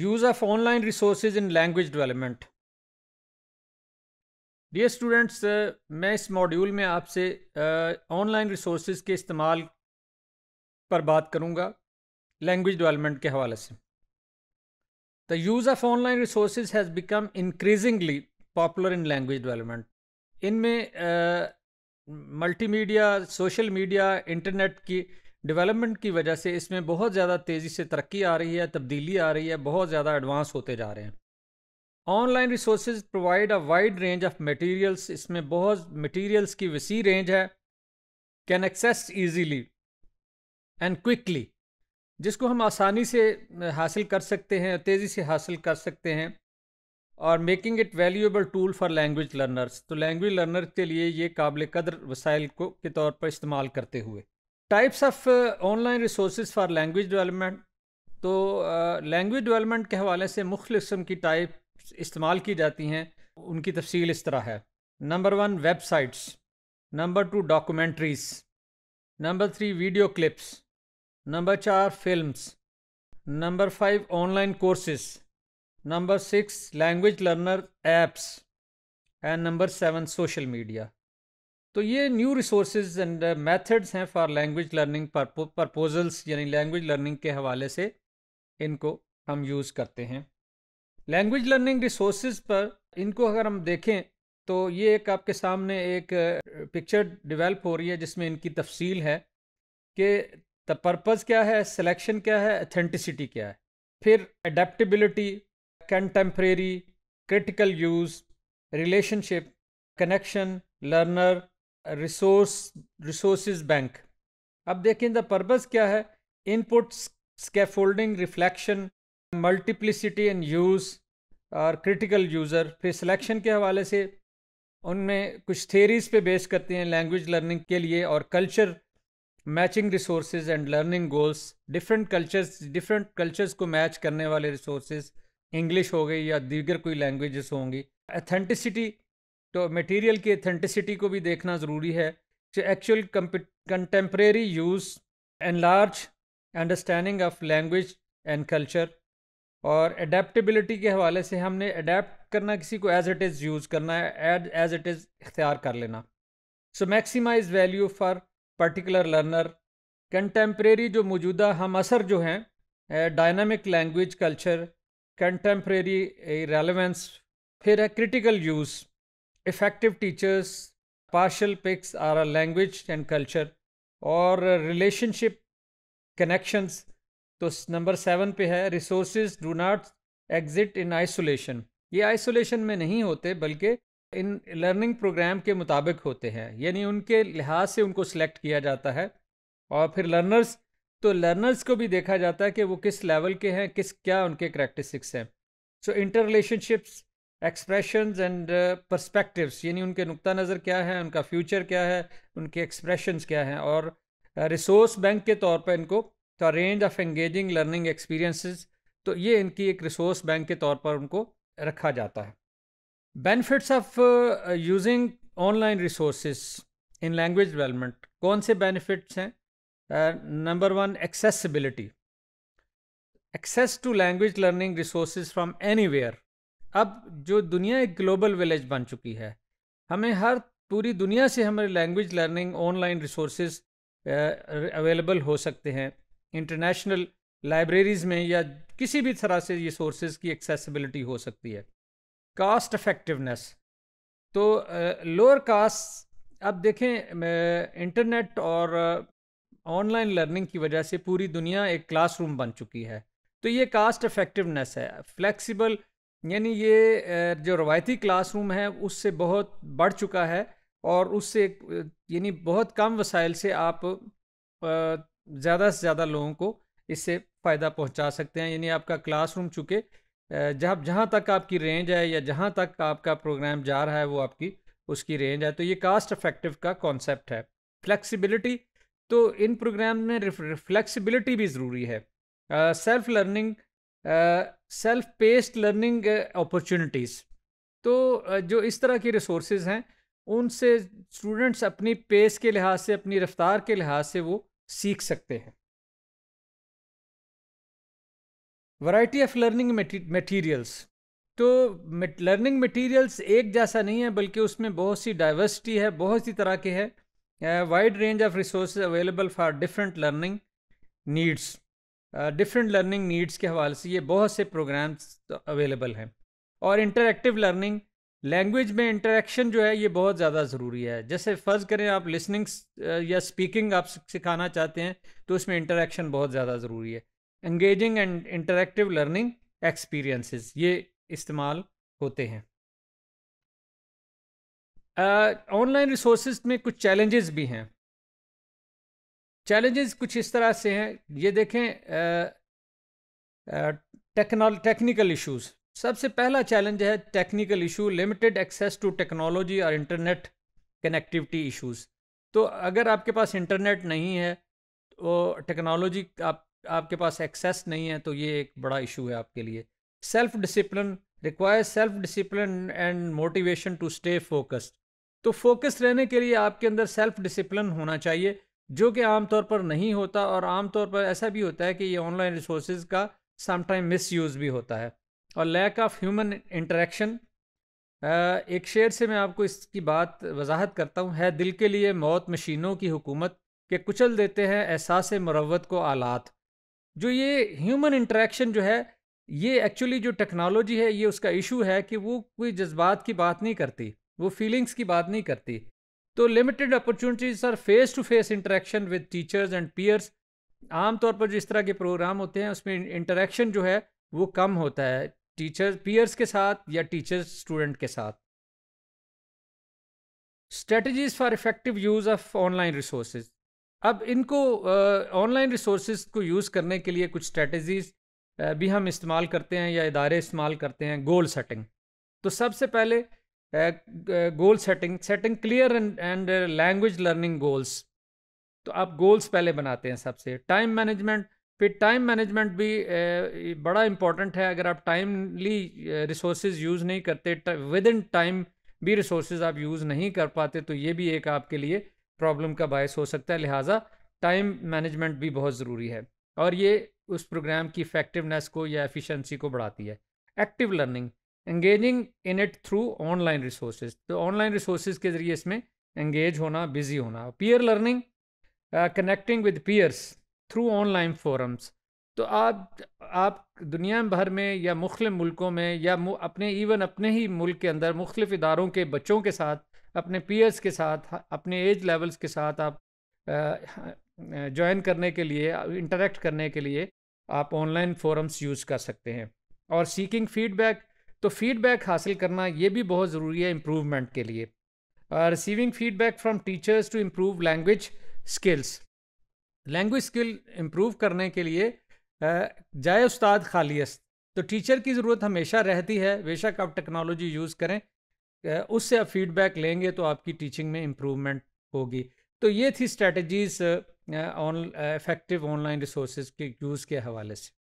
use of online resource in language development dear students मैं इस module में आपसे ऑनलाइन रिसोर्स के इस्तेमाल पर बात करूँगा लैंग्वेज डेवलपमेंट के हवाले से the use of online resource has become increasingly popular in language development इनमें मीडिया सोशल मीडिया इंटरनेट की डेवलपमेंट की वजह से इसमें बहुत ज़्यादा तेज़ी से तरक्की आ रही है तब्दीली आ रही है बहुत ज़्यादा एडवांस होते जा रहे हैं online resource provide a wide range of materials इसमें बहुत मटीरियल्स की वसी रेंज है can access easily and quickly जिसको हम आसानी से हासिल कर सकते हैं तेज़ी से हासिल कर सकते हैं और making it valuable tool for language learners तो लैंग्वेज लर्नर के लिए ये काबिल कदर वसाइल को के तौर पर इस्तेमाल करते हुए types of online resource for language development तो लैंग्वेज uh, डेवलपमेंट के हवाले से मुख्तम किस्म की टाइप इस्तेमाल की जाती हैं उनकी तफसील इस तरह है number one websites number two documentaries number three video clips number चार film number five online courses number six language learner apps and number seven social media तो ये न्यू रिसोर्सेज एंड मेथड्स हैं फॉर लैंग्वेज लर्निंग परपोजल्स यानी language learning के हवाले से इनको हम यूज़ करते हैं लैंग्वेज लर्निंग रिसोर्सेज पर इनको अगर हम देखें तो ये एक आपके सामने एक पिक्चर uh, डिवेल्प हो रही है जिसमें इनकी तफसील है कि द पर्पज़ क्या है सिलेक्शन क्या है अथेंटिसिटी क्या है फिर adaptability contemporary critical use relationship connection learner resource resource bank अब देखें द पर्पज़ क्या है input scaffolding reflection multiplicity and use और क्रिटिकल यूज़र फिर सिलेक्शन के हवाले से उनमें कुछ थेरीज पे बेस करते हैं लैंग्वेज लर्निंग के लिए और culture matching resources and learning goals different cultures different cultures को मैच करने वाले रिसोर्सेज इंग्लिश हो गई या दीगर कोई लैंग्वेजेस होंगी अथेंटिसिटी तो मटेरियल की अथेंटिसिटी को भी देखना ज़रूरी है actual contemporary use and large understanding of language and culture और अडेप्टबिलिटी के हवाले से हमने अडेप्ट करना किसी को एज इट इज़ यूज़ करना है एज इट इज़ इख्तियार कर लेना so maximize value for particular learner contemporary जो मौजूदा हम असर जो हैं dynamic language culture contemporary relevance फिर है critical use effective teachers partial picks are are language and culture और रिलेशनशिप कनेक्शंस तो नंबर सेवन पे है resource do not exist in isolation ये आइसोलेशन में नहीं होते बल्कि इन लर्निंग प्रोग्राम के मुताबिक होते हैं यानी उनके लिहाज से उनको सिलेक्ट किया जाता है और फिर लर्नर्स तो लर्नर्स को भी देखा जाता है कि वो किस लेवल के हैं किस क्या उनके करेक्टरिस्टिक्स हैं so interrelationships expressions and perspectives यानी उनके नुकता नज़र क्या है उनका फ्यूचर क्या है उनके एक्सप्रेशंस क्या हैं और रिसोर्स uh, बैंक के तौर पर इनको तो range of engaging learning experiences तो ये इनकी एक रिसोर्स बैंक के तौर पर उनको रखा जाता है benefits of using online resources in language development कौन से बेनिफिट्स हैं number one accessibility access to language learning resources from where अब जो दुनिया एक ग्लोबल विलेज बन चुकी है हमें हर पूरी दुनिया से हमारे language learning online resources available हो सकते हैं इंटरनेशनल लाइब्रेरीज़ में या किसी भी तरह से ये सोर्सेज की एक्सेसिबिलिटी हो सकती है कास्ट इफेक्टिवनेस तो लोअर कास्ट अब देखें इंटरनेट और ऑनलाइन लर्निंग की वजह से पूरी दुनिया एक क्लासरूम बन चुकी है तो ये कास्ट इफेक्टिवनेस है फ्लेक्सिबल यानी ये जो रवायती क्लासरूम है उससे बहुत बढ़ चुका है और उससे यानी बहुत कम वसाइल से आप ज़्यादा से ज़्यादा लोगों को इससे फ़ायदा पहुंचा सकते हैं यानी आपका क्लासरूम चूँकि जहाँ जहाँ तक आपकी रेंज है या जहाँ तक आपका प्रोग्राम जा रहा है वो आपकी उसकी रेंज है तो ये कास्ट अफेक्टिव का कॉन्सेप्ट है फ्लैक्सीबिलिटी तो इन प्रोग्राम में फ्लैक्सीबिलिटी भी ज़रूरी है self learning self paced learning opportunities तो uh, जो इस तरह की रिसोर्सेज हैं उनसे स्टूडेंट्स अपनी पेस के लिहाज से अपनी रफ्तार के लिहाज से वो सीख सकते हैं वैरायटी ऑफ लर्निंग मटेरियल्स तो लर्निंग मटेरियल्स एक जैसा नहीं है बल्कि उसमें बहुत सी डाइवर्सिटी है बहुत सी तरह के है wide range of resource available for different learning needs different learning needs के हवाले से ये बहुत से प्रोग्राम्स अवेलेबल हैं और इंटरेक्टिव लर्निंग लैंग्वेज में इंटरेक्शन जो है ये बहुत ज़्यादा ज़रूरी है जैसे फ़र्ज़ करें आप लिसनिंग या स्पीकिंग आप सिखाना चाहते हैं तो उसमें इंटरेक्शन बहुत ज़्यादा ज़रूरी है engaging and interactive learning experiences ये इस्तेमाल होते हैं ऑनलाइन uh, रिसोर्स में कुछ चैलेंजेस भी हैं चैलेंजेस कुछ इस तरह से हैं ये देखें टेक्नोल टेक्निकल इश्यूज सबसे पहला चैलेंज है technical issue limited access to technology और इंटरनेट कनेक्टिविटी इश्यूज तो अगर आपके पास इंटरनेट नहीं है तो टेक्नोलॉजी आप आपके पास एक्सेस नहीं है तो ये एक बड़ा इशू है आपके लिए self discipline requires self discipline and motivation to stay focused तो फोकस रहने के लिए आपके अंदर सेल्फ डिसिप्लिन होना चाहिए जो कि आमतौर पर नहीं होता और आमतौर पर ऐसा भी होता है कि ये ऑनलाइन रिसोर्स का समटाइम मिस यूज़ भी होता है और लैक ऑफ ह्यूमन इंटरेक्शन एक शेर से मैं आपको इसकी बात वजाहत करता हूँ है दिल के लिए मौत मशीनों की हुकूमत के कुचल देते हैं एहसास मरवत को आलात जो ये ह्यूमन इंटरेक्शन जो है ये एक्चुअली जो टेक्नोलॉजी है ये उसका इशू है कि वो कोई जज्बात की बात नहीं करती वो फीलिंग्स की बात नहीं करती तो लिमिटेड अपॉर्चुनिटीज सर face to face interaction with teachers and peers आमतौर पर जिस तरह के प्रोग्राम होते हैं उसमें इंटरेक्शन जो है वो कम होता है टीचर्स पीयर्स के साथ या टीचर्स स्टूडेंट के साथ strategies for effective use of online resources अब इनको ऑनलाइन uh, रिसोर्सेज को यूज़ करने के लिए कुछ स्ट्रेटजीज uh, भी हम इस्तेमाल करते हैं या इदारे इस्तेमाल करते हैं गोल सेटिंग तो सबसे पहले goal setting setting clear and and language learning goals तो आप गोल्स पहले बनाते हैं सबसे टाइम मैनेजमेंट फिर टाइम मैनेजमेंट भी uh, बड़ा इम्पॉर्टेंट है अगर आप टाइमली रिसोर्सेज यूज़ नहीं करते विद इन टाइम भी रिसोर्सेज आप यूज़ नहीं कर पाते तो ये भी एक आपके लिए प्रॉब्लम का बायस हो सकता है लिहाजा टाइम मैनेजमेंट भी बहुत ज़रूरी है और ये उस प्रोग्राम की इफेक्टिवनेस को या एफिशिएंसी को बढ़ाती है active learning engaging in it through online resources तो ऑनलाइन रिसोर्सेज के ज़रिए इसमें एंगेज होना बिजी होना peer learning connecting with peers through online forums तो आप आप दुनिया भर में या मुख्तु मुल्कों में या अपने इवन अपने ही मुल्क के अंदर मुख्तफ इदारों के बच्चों के साथ अपने पीयर्स के साथ अपने एज लेवल्स के साथ आप ज्वाइन uh, करने के लिए इंटरेक्ट करने के लिए आप ऑनलाइन फोरम्स यूज़ कर सकते हैं और सीकिंग फीडबैक तो फीडबैक हासिल करना ये भी बहुत ज़रूरी है इम्प्रूवमेंट के लिए receiving feedback from teachers to improve language skills language skill improve करने के लिए uh, जाए उस्ताद खालियस तो टीचर की ज़रूरत हमेशा रहती है बेशक आप टेक्नोलॉजी यूज़ करें uh, उससे आप फीडबैक लेंगे तो आपकी टीचिंग में इम्प्रूवमेंट होगी तो ये थी strategies on effective online resource के यूज़ के हवाले से